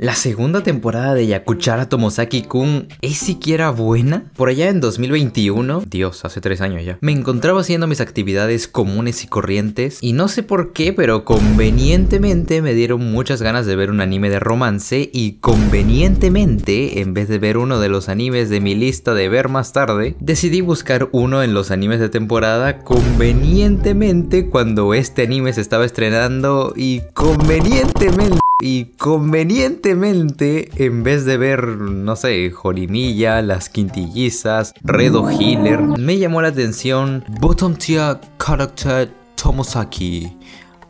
La segunda temporada de Yakuchara Tomosaki-kun es siquiera buena. Por allá en 2021, Dios, hace tres años ya, me encontraba haciendo mis actividades comunes y corrientes y no sé por qué, pero convenientemente me dieron muchas ganas de ver un anime de romance y convenientemente, en vez de ver uno de los animes de mi lista de ver más tarde, decidí buscar uno en los animes de temporada convenientemente cuando este anime se estaba estrenando y convenientemente y convenientemente, en vez de ver, no sé, Jolinilla, Las Quintillizas, Redo Healer, me llamó la atención Bottom Tier Character Tomosaki.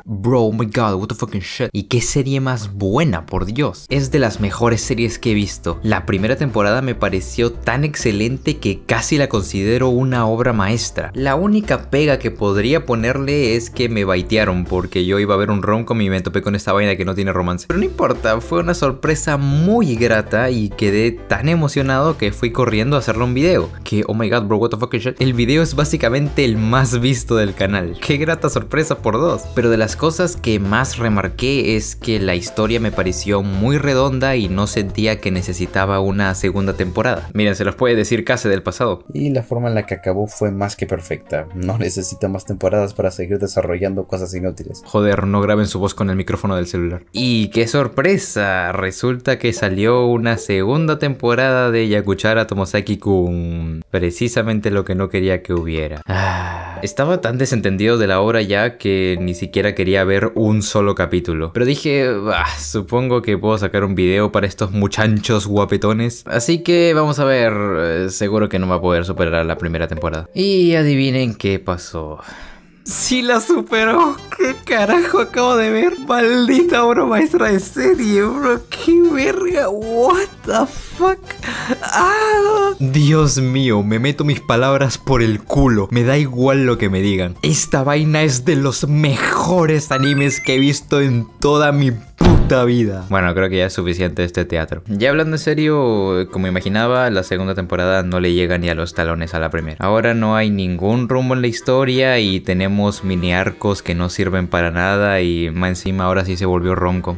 Bro, oh my god, what the fucking shit. ¿Y qué serie más buena, por Dios? Es de las mejores series que he visto. La primera temporada me pareció tan excelente que casi la considero una obra maestra. La única pega que podría ponerle es que me baitearon porque yo iba a ver un ronco y me topé con esta vaina que no tiene romance. Pero no importa, fue una sorpresa muy grata y quedé tan emocionado que fui corriendo a hacerle un video. Que, oh my god, bro, what the fucking shit. El video es básicamente el más visto del canal. Qué grata sorpresa por dos. Pero de las cosas que más remarqué es que la historia me pareció muy redonda y no sentía que necesitaba una segunda temporada. Miren, se los puede decir casi del pasado. Y la forma en la que acabó fue más que perfecta. No necesita más temporadas para seguir desarrollando cosas inútiles. Joder, no graben su voz con el micrófono del celular. Y qué sorpresa, resulta que salió una segunda temporada de Yakuchara Tomosaki Kun. Precisamente lo que no quería que hubiera. Ah, estaba tan desentendido de la obra ya que ni siquiera que quería ver un solo capítulo. Pero dije, supongo que puedo sacar un video para estos muchachos guapetones. Así que vamos a ver, eh, seguro que no va a poder superar la primera temporada. Y adivinen qué pasó. Si la superó. ¿Qué carajo acabo de ver? Maldita obra maestra de serie, bro. ¿Qué verga? What the fuck? Ah. Dios mío, me meto mis palabras por el culo. Me da igual lo que me digan. Esta vaina es de los mejores animes que he visto en toda mi bueno, creo que ya es suficiente este teatro. Ya hablando en serio, como imaginaba, la segunda temporada no le llega ni a los talones a la primera. Ahora no hay ningún rumbo en la historia y tenemos mini arcos que no sirven para nada y más encima ahora sí se volvió ronco.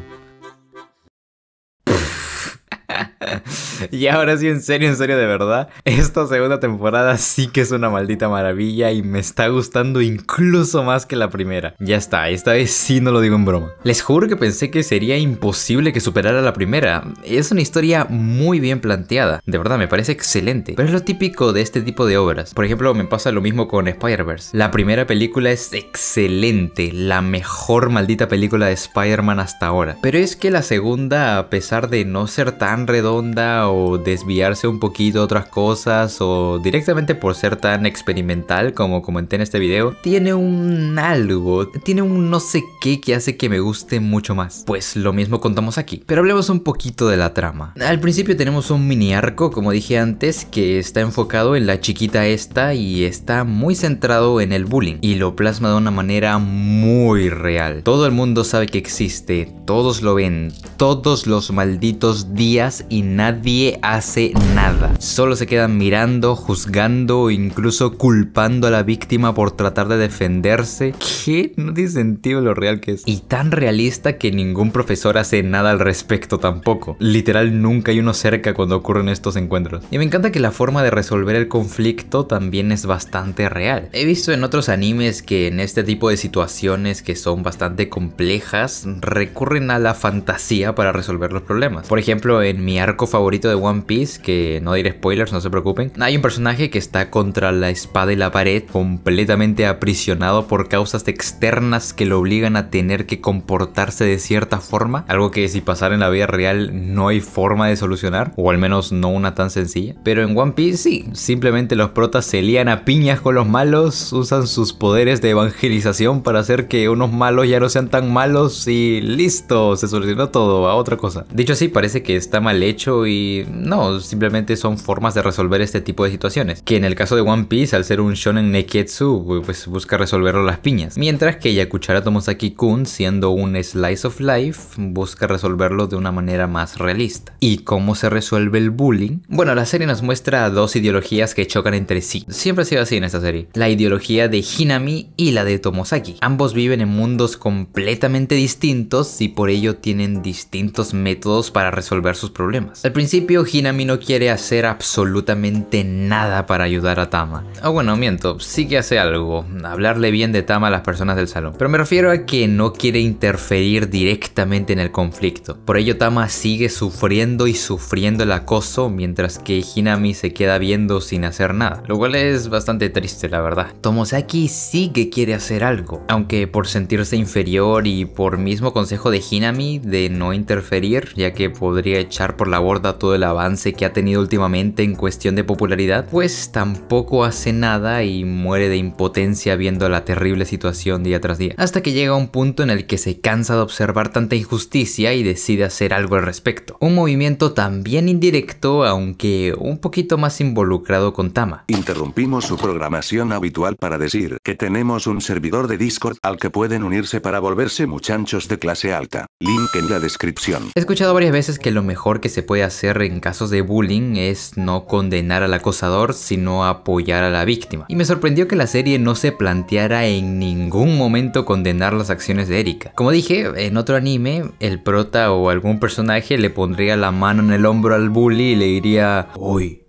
y ahora sí, en serio, en serio, de verdad. Esta segunda temporada sí que es una maldita maravilla y me está gustando incluso más que la primera. Ya está, esta vez sí no lo digo en broma. Les juro que pensé que sería imposible que superara la primera. Es una historia muy bien planteada. De verdad, me parece excelente. Pero es lo típico de este tipo de obras. Por ejemplo, me pasa lo mismo con Spider-Verse. La primera película es excelente. La mejor maldita película de Spider-Man hasta ahora. Pero es que la segunda, a pesar de no ser tan redonda o desviarse un poquito otras cosas o directamente por ser tan experimental como comenté en este video, tiene un algo, tiene un no sé qué que hace que me guste mucho más. Pues lo mismo contamos aquí, pero hablemos un poquito de la trama. Al principio tenemos un mini arco, como dije antes, que está enfocado en la chiquita esta y está muy centrado en el bullying y lo plasma de una manera muy real. Todo el mundo sabe que existe, todos lo ven, todos los malditos días y nadie hace nada. Solo se quedan mirando, juzgando O incluso culpando a la víctima por tratar de defenderse. ¿Qué? No tiene sentido lo real que es. Y tan realista que ningún profesor hace nada al respecto tampoco. Literal nunca hay uno cerca cuando ocurren estos encuentros. Y me encanta que la forma de resolver el conflicto también es bastante real. He visto en otros animes que en este tipo de situaciones que son bastante complejas recurren a la fantasía para resolver los problemas. Por ejemplo, en mi arco favorito de One Piece, que no diré spoilers, no se preocupen. Hay un personaje que está contra la espada y la pared, completamente aprisionado por causas externas que lo obligan a tener que comportarse de cierta forma, algo que si pasara en la vida real no hay forma de solucionar, o al menos no una tan sencilla. Pero en One Piece sí, simplemente los protas se lían a piñas con los malos, usan sus poderes de evangelización para hacer que unos malos ya no sean tan malos y listo, se solucionó todo, a otra cosa. Dicho así, parece que está mal hecho y no, simplemente son formas de resolver este tipo de situaciones. Que en el caso de One Piece, al ser un shonen neketsu, pues busca resolverlo las piñas. Mientras que Yakuchara Tomosaki-kun, siendo un slice of life, busca resolverlo de una manera más realista. ¿Y cómo se resuelve el bullying? Bueno, la serie nos muestra dos ideologías que chocan entre sí. Siempre ha sido así en esta serie. La ideología de Hinami y la de Tomosaki. Ambos viven en mundos completamente distintos y por ello tienen distintos métodos para resolver sus problemas al principio, Hinami no quiere hacer absolutamente nada para ayudar a Tama. Ah, bueno, miento, sí que hace algo, hablarle bien de Tama a las personas del salón. Pero me refiero a que no quiere interferir directamente en el conflicto. Por ello, Tama sigue sufriendo y sufriendo el acoso, mientras que Hinami se queda viendo sin hacer nada. Lo cual es bastante triste, la verdad. Tomosaki sí que quiere hacer algo, aunque por sentirse inferior y por mismo consejo de Hinami de no interferir, ya que podría echar por la borda todo el avance que ha tenido últimamente en cuestión de popularidad, pues tampoco hace nada y muere de impotencia viendo la terrible situación día tras día. Hasta que llega un punto en el que se cansa de observar tanta injusticia y decide hacer algo al respecto. Un movimiento también indirecto, aunque un poquito más involucrado con Tama. Interrumpimos su programación habitual para decir que tenemos un servidor de Discord al que pueden unirse para volverse muchachos de clase alta. Link en la descripción. He escuchado varias veces que lo mejor que se puede hacer en casos de bullying es no condenar al acosador, sino apoyar a la víctima. Y me sorprendió que la serie no se planteara en ningún momento condenar las acciones de Erika. Como dije, en otro anime, el prota o algún personaje le pondría la mano en el hombro al bully y le diría, uy,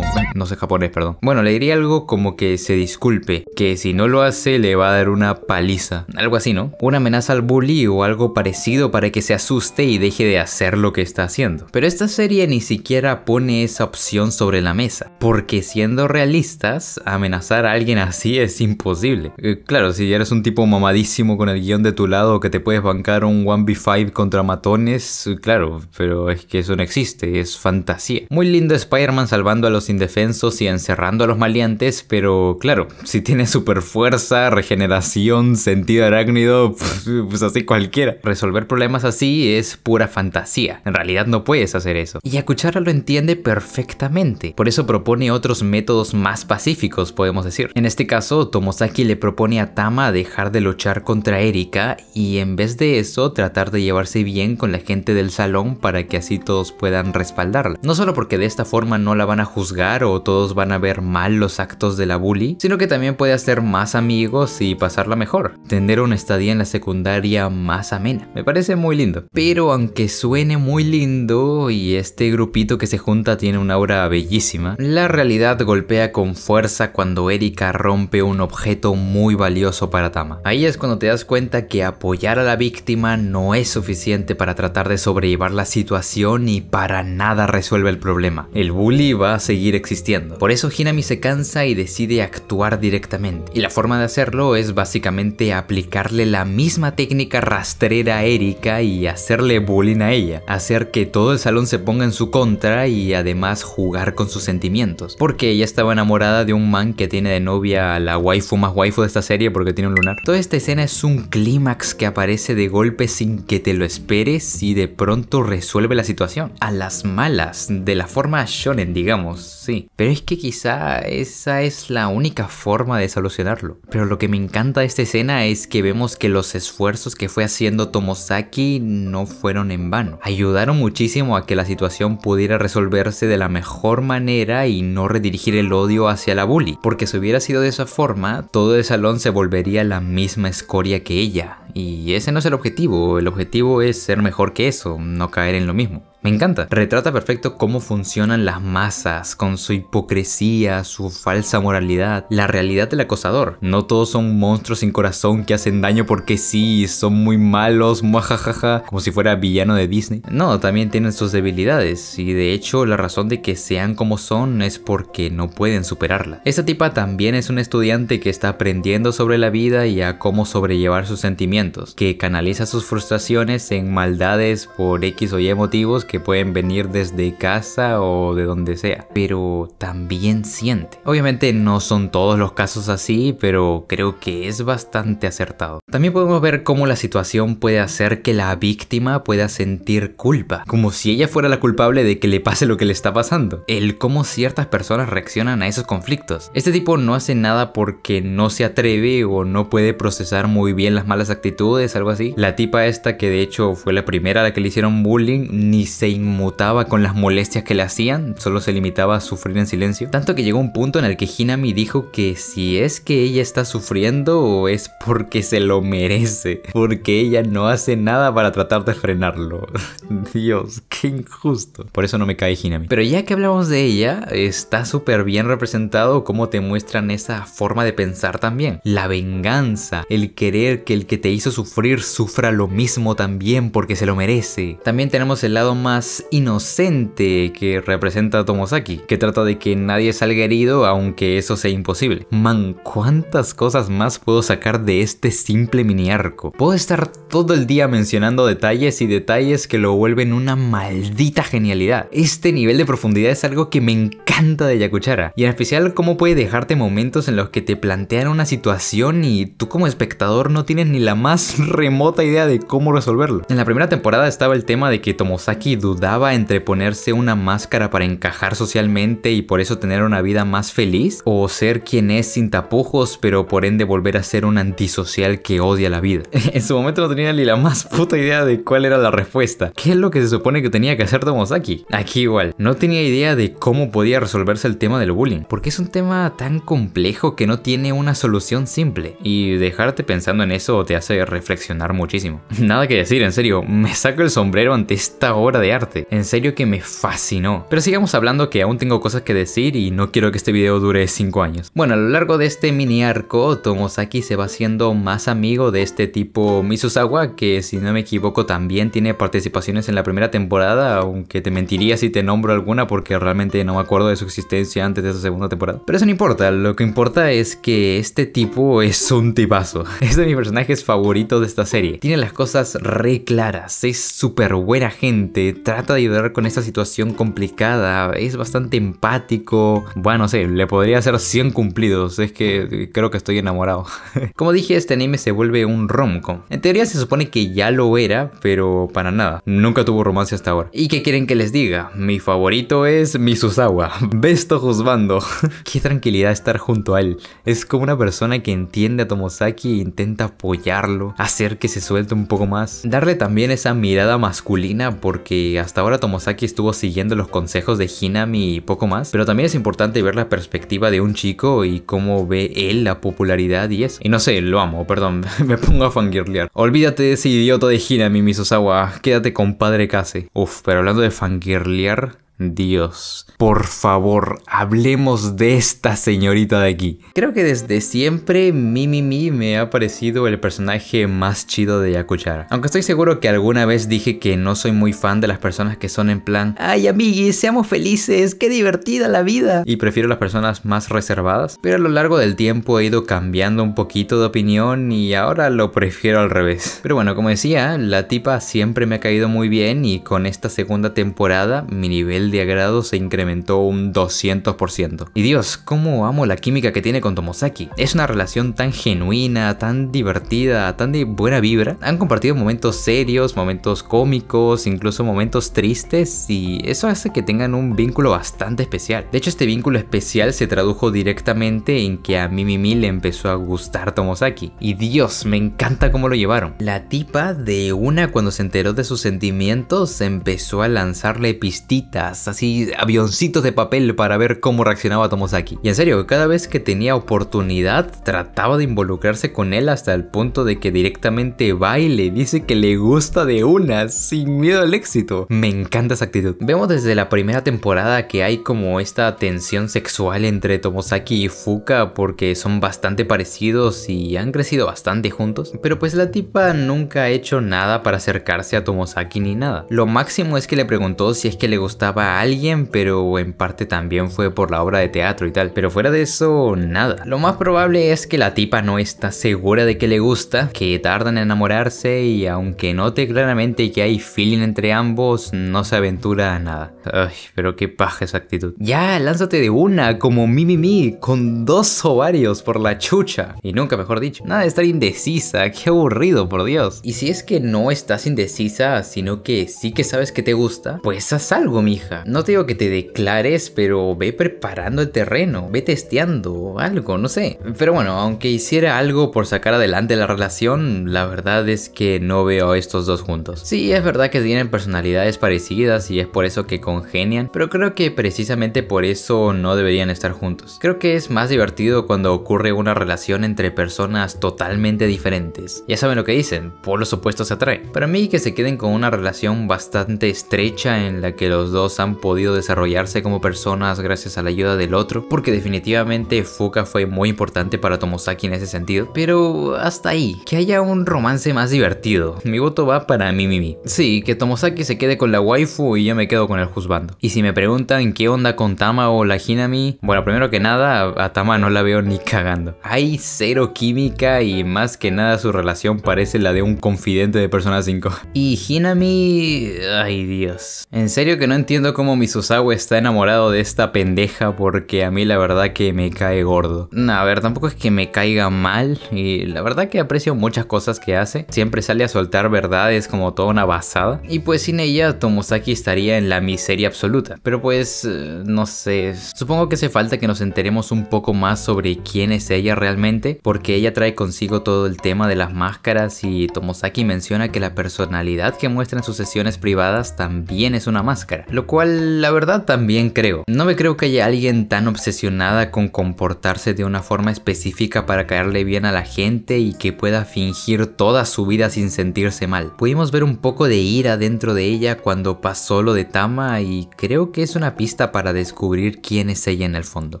no sé japonés, perdón. Bueno, le diría algo como que se disculpe, que si no lo hace le va a dar una paliza. Algo así, ¿no? Una amenaza al bully o algo parecido para que se asuste y deje de hacer lo que está haciendo. Pero esta serie ni siquiera pone esa opción sobre la mesa, porque siendo realistas, amenazar a alguien así es imposible. Eh, claro, si eres un tipo mamadísimo con el guión de tu lado que te puedes bancar un 1v5 contra matones, claro, pero es que eso no existe, es fantasía. Muy lindo Spider-Man salvando a los indefensos y encerrando a los maleantes, pero claro, si tiene super fuerza, regeneración, sentido arácnido, pues, pues así cualquiera. Resolver problemas así es pura fantasía. En realidad no puedes hacer eso. Y Akuchara lo entiende perfectamente. Por eso propone otros métodos más pacíficos, podemos decir. En este caso, Tomosaki le propone a Tama dejar de luchar contra Erika y en vez de eso tratar de llevarse bien con la gente del salón para que así todos puedan respaldar no solo porque de esta forma no la van a juzgar o todos van a ver mal los actos de la bully, sino que también puede hacer más amigos y pasarla mejor. Tener una estadía en la secundaria más amena. Me parece muy lindo. Pero aunque suene muy lindo y este grupito que se junta tiene una aura bellísima, la realidad golpea con fuerza cuando Erika rompe un objeto muy valioso para Tama. Ahí es cuando te das cuenta que apoyar a la víctima no es suficiente para tratar de sobrellevar la situación y para nada resuelve el problema. El bully va a seguir existiendo. Por eso Hinami se cansa y decide actuar directamente. Y la forma de hacerlo es básicamente aplicarle la misma técnica rastrera a Erika y hacerle bullying a ella. Hacer que todo el salón se ponga en su contra y además jugar con sus sentimientos. Porque ella estaba enamorada de un man que tiene de novia a la waifu más waifu de esta serie porque tiene un lunar. Toda esta escena es un clímax que aparece de golpe sin que te lo esperes y de pronto resuelve la situación. A las malas de la forma shonen, digamos, sí. Pero es que quizá esa es la única forma de solucionarlo. Pero lo que me encanta de esta escena es que vemos que los esfuerzos que fue haciendo Tomosaki no fueron en vano. Ayudaron muchísimo a que la situación pudiera resolverse de la mejor manera y no redirigir el odio hacia la bully, porque si hubiera sido de esa forma, todo el salón se volvería la misma escoria que ella, y ese no es el objetivo, el objetivo es ser mejor que eso, no caer en lo mismo. Me encanta, retrata perfecto cómo funcionan las masas, con su hipocresía, su falsa moralidad, la realidad del acosador. No todos son monstruos sin corazón que hacen daño porque sí, son muy malos, muajajaja, como si fuera villano de Disney. No, también tienen sus debilidades, y de hecho la razón de que sean como son es porque no pueden superarla. Esta tipa también es un estudiante que está aprendiendo sobre la vida y a cómo sobrellevar sus sentimientos que canaliza sus frustraciones en maldades por X o Y motivos que pueden venir desde casa o de donde sea, pero también siente. Obviamente no son todos los casos así, pero creo que es bastante acertado. También podemos ver cómo la situación puede hacer que la víctima pueda sentir culpa, como si ella fuera la culpable de que le pase lo que le está pasando. El cómo ciertas personas reaccionan a esos conflictos. Este tipo no hace nada porque no se atreve o no puede procesar muy bien las malas actividades algo así. La tipa esta, que de hecho fue la primera a la que le hicieron bullying, ni se inmutaba con las molestias que le hacían, solo se limitaba a sufrir en silencio. Tanto que llegó un punto en el que Hinami dijo que si es que ella está sufriendo es porque se lo merece, porque ella no hace nada para tratar de frenarlo. Dios, qué injusto. Por eso no me cae Hinami. Pero ya que hablamos de ella, está súper bien representado cómo te muestran esa forma de pensar también. La venganza, el querer que el que te hizo sufrir sufra lo mismo también porque se lo merece. También tenemos el lado más inocente que representa Tomosaki, que trata de que nadie salga herido aunque eso sea imposible. Man, ¿cuántas cosas más puedo sacar de este simple mini arco? Puedo estar todo el día mencionando detalles y detalles que lo vuelven una maldita genialidad. Este nivel de profundidad es algo que me encanta de Yakuchara, y en especial cómo puede dejarte momentos en los que te plantean una situación y tú como espectador no tienes ni la más remota idea de cómo resolverlo. En la primera temporada estaba el tema de que Tomosaki dudaba entre ponerse una máscara para encajar socialmente y por eso tener una vida más feliz, o ser quien es sin tapujos, pero por ende volver a ser un antisocial que odia la vida. en su momento no tenía ni la más puta idea de cuál era la respuesta. ¿Qué es lo que se supone que tenía que hacer Tomosaki? Aquí igual, no tenía idea de cómo podía resolverse el tema del bullying, porque es un tema tan complejo que no tiene una solución simple, y dejarte pensando en eso te hace reflexionar muchísimo. Nada que decir, en serio, me saco el sombrero ante esta obra de arte. En serio que me fascinó. Pero sigamos hablando que aún tengo cosas que decir y no quiero que este video dure 5 años. Bueno, a lo largo de este mini arco, Tomosaki se va haciendo más amigo de este tipo Misusawa, que si no me equivoco también tiene participaciones en la primera temporada, aunque te mentiría si te nombro alguna porque realmente no me acuerdo de su existencia antes de esa segunda temporada. Pero eso no importa, lo que importa es que este tipo es un tipazo. Es de personaje personajes favoritos de esta serie. Tiene las cosas re claras, es súper buena gente, trata de ayudar con esta situación complicada, es bastante empático. Bueno, no sé, le podría hacer 100 cumplidos, es que creo que estoy enamorado. Como dije, este anime se vuelve un romcom. En teoría se supone que ya lo era, pero para nada. Nunca tuvo romance hasta ahora. ¿Y qué quieren que les diga? Mi favorito es Misusawa. Besto Juzbando. qué tranquilidad estar junto a él. Es como una persona que entiende a Tomosaki e intenta apoyarlo hacer que se suelte un poco más, darle también esa mirada masculina porque hasta ahora Tomosaki estuvo siguiendo los consejos de Hinami y poco más, pero también es importante ver la perspectiva de un chico y cómo ve él la popularidad y eso. Y no sé, lo amo, perdón, me pongo a fangirlear. Olvídate de ese idiota de Hinami, Misosawa, quédate con Padre Kase. Uf, pero hablando de fangirlear, Dios, por favor, hablemos de esta señorita de aquí. Creo que desde siempre Mimimi Mi, Mi me ha parecido el personaje más chido de Yakuchara. Aunque estoy seguro que alguna vez dije que no soy muy fan de las personas que son en plan, ay amiguis, seamos felices, qué divertida la vida. Y prefiero las personas más reservadas, pero a lo largo del tiempo he ido cambiando un poquito de opinión y ahora lo prefiero al revés. Pero bueno, como decía, la tipa siempre me ha caído muy bien y con esta segunda temporada mi nivel de agrado se incrementó un 200%. Y Dios, cómo amo la química que tiene con Tomosaki. Es una relación tan genuina, tan divertida, tan de buena vibra. Han compartido momentos serios, momentos cómicos, incluso momentos tristes y eso hace que tengan un vínculo bastante especial. De hecho, este vínculo especial se tradujo directamente en que a Mimimi le empezó a gustar Tomosaki. Y Dios, me encanta cómo lo llevaron. La tipa de una cuando se enteró de sus sentimientos empezó a lanzarle pistitas así avioncitos de papel para ver cómo reaccionaba Tomosaki. Y en serio, cada vez que tenía oportunidad trataba de involucrarse con él hasta el punto de que directamente va y le dice que le gusta de una, sin miedo al éxito. Me encanta esa actitud. Vemos desde la primera temporada que hay como esta tensión sexual entre Tomosaki y Fuka porque son bastante parecidos y han crecido bastante juntos, pero pues la tipa nunca ha hecho nada para acercarse a Tomosaki ni nada. Lo máximo es que le preguntó si es que le gustaba a alguien, pero en parte también fue por la obra de teatro y tal. Pero fuera de eso, nada. Lo más probable es que la tipa no está segura de que le gusta, que tardan en enamorarse y aunque note claramente que hay feeling entre ambos, no se aventura a nada. Ay, pero qué paja esa actitud. Ya, lánzate de una, como mi mi mi, con dos ovarios por la chucha. Y nunca mejor dicho. Nada de estar indecisa, qué aburrido, por Dios. Y si es que no estás indecisa, sino que sí que sabes que te gusta, pues haz algo, mija no te digo que te declares, pero ve preparando el terreno, ve testeando algo, no sé. Pero bueno, aunque hiciera algo por sacar adelante la relación, la verdad es que no veo a estos dos juntos. Sí, es verdad que tienen personalidades parecidas y es por eso que congenian, pero creo que precisamente por eso no deberían estar juntos. Creo que es más divertido cuando ocurre una relación entre personas totalmente diferentes. Ya saben lo que dicen, por los opuestos se atraen. Para mí que se queden con una relación bastante estrecha en la que los dos han podido desarrollarse como personas gracias a la ayuda del otro, porque definitivamente Fuka fue muy importante para Tomosaki en ese sentido, pero hasta ahí, que haya un romance más divertido. Mi voto va para Mimimi. Sí, que Tomosaki se quede con la waifu y yo me quedo con el juzbando. Y si me preguntan qué onda con Tama o la Hinami, bueno, primero que nada, a Tama no la veo ni cagando. Hay cero química y más que nada su relación parece la de un confidente de Persona 5. Y Hinami... Ay Dios. En serio que no entiendo como Misusawa está enamorado de esta pendeja porque a mí la verdad que me cae gordo. A ver, tampoco es que me caiga mal y la verdad que aprecio muchas cosas que hace. Siempre sale a soltar verdades como toda una basada. Y pues sin ella Tomosaki estaría en la miseria absoluta. Pero pues, eh, no sé, supongo que hace falta que nos enteremos un poco más sobre quién es ella realmente porque ella trae consigo todo el tema de las máscaras y Tomosaki menciona que la personalidad que muestra en sus sesiones privadas también es una máscara. Lo cual la verdad también creo. No me creo que haya alguien tan obsesionada con comportarse de una forma específica para caerle bien a la gente y que pueda fingir toda su vida sin sentirse mal. Pudimos ver un poco de ira dentro de ella cuando pasó lo de Tama y creo que es una pista para descubrir quién es ella en el fondo.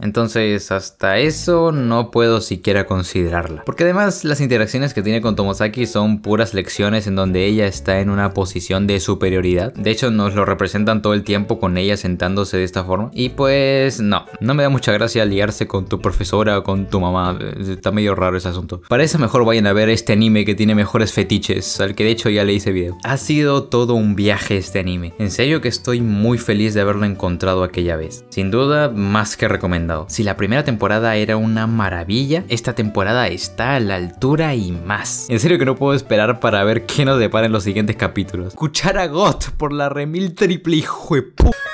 Entonces hasta eso no puedo siquiera considerarla. Porque además las interacciones que tiene con Tomosaki son puras lecciones en donde ella está en una posición de superioridad. De hecho nos lo representan todo el tiempo con ella sentándose de esta forma. Y pues no, no me da mucha gracia liarse con tu profesora o con tu mamá. Está medio raro ese asunto. Para eso mejor vayan a ver este anime que tiene mejores fetiches, al que de hecho ya le hice video. Ha sido todo un viaje este anime. En serio que estoy muy feliz de haberlo encontrado aquella vez. Sin duda, más que recomendado. Si la primera temporada era una maravilla, esta temporada está a la altura y más. En serio que no puedo esperar para ver qué nos depara en los siguientes capítulos. escuchar a God por la remil triple hijo you.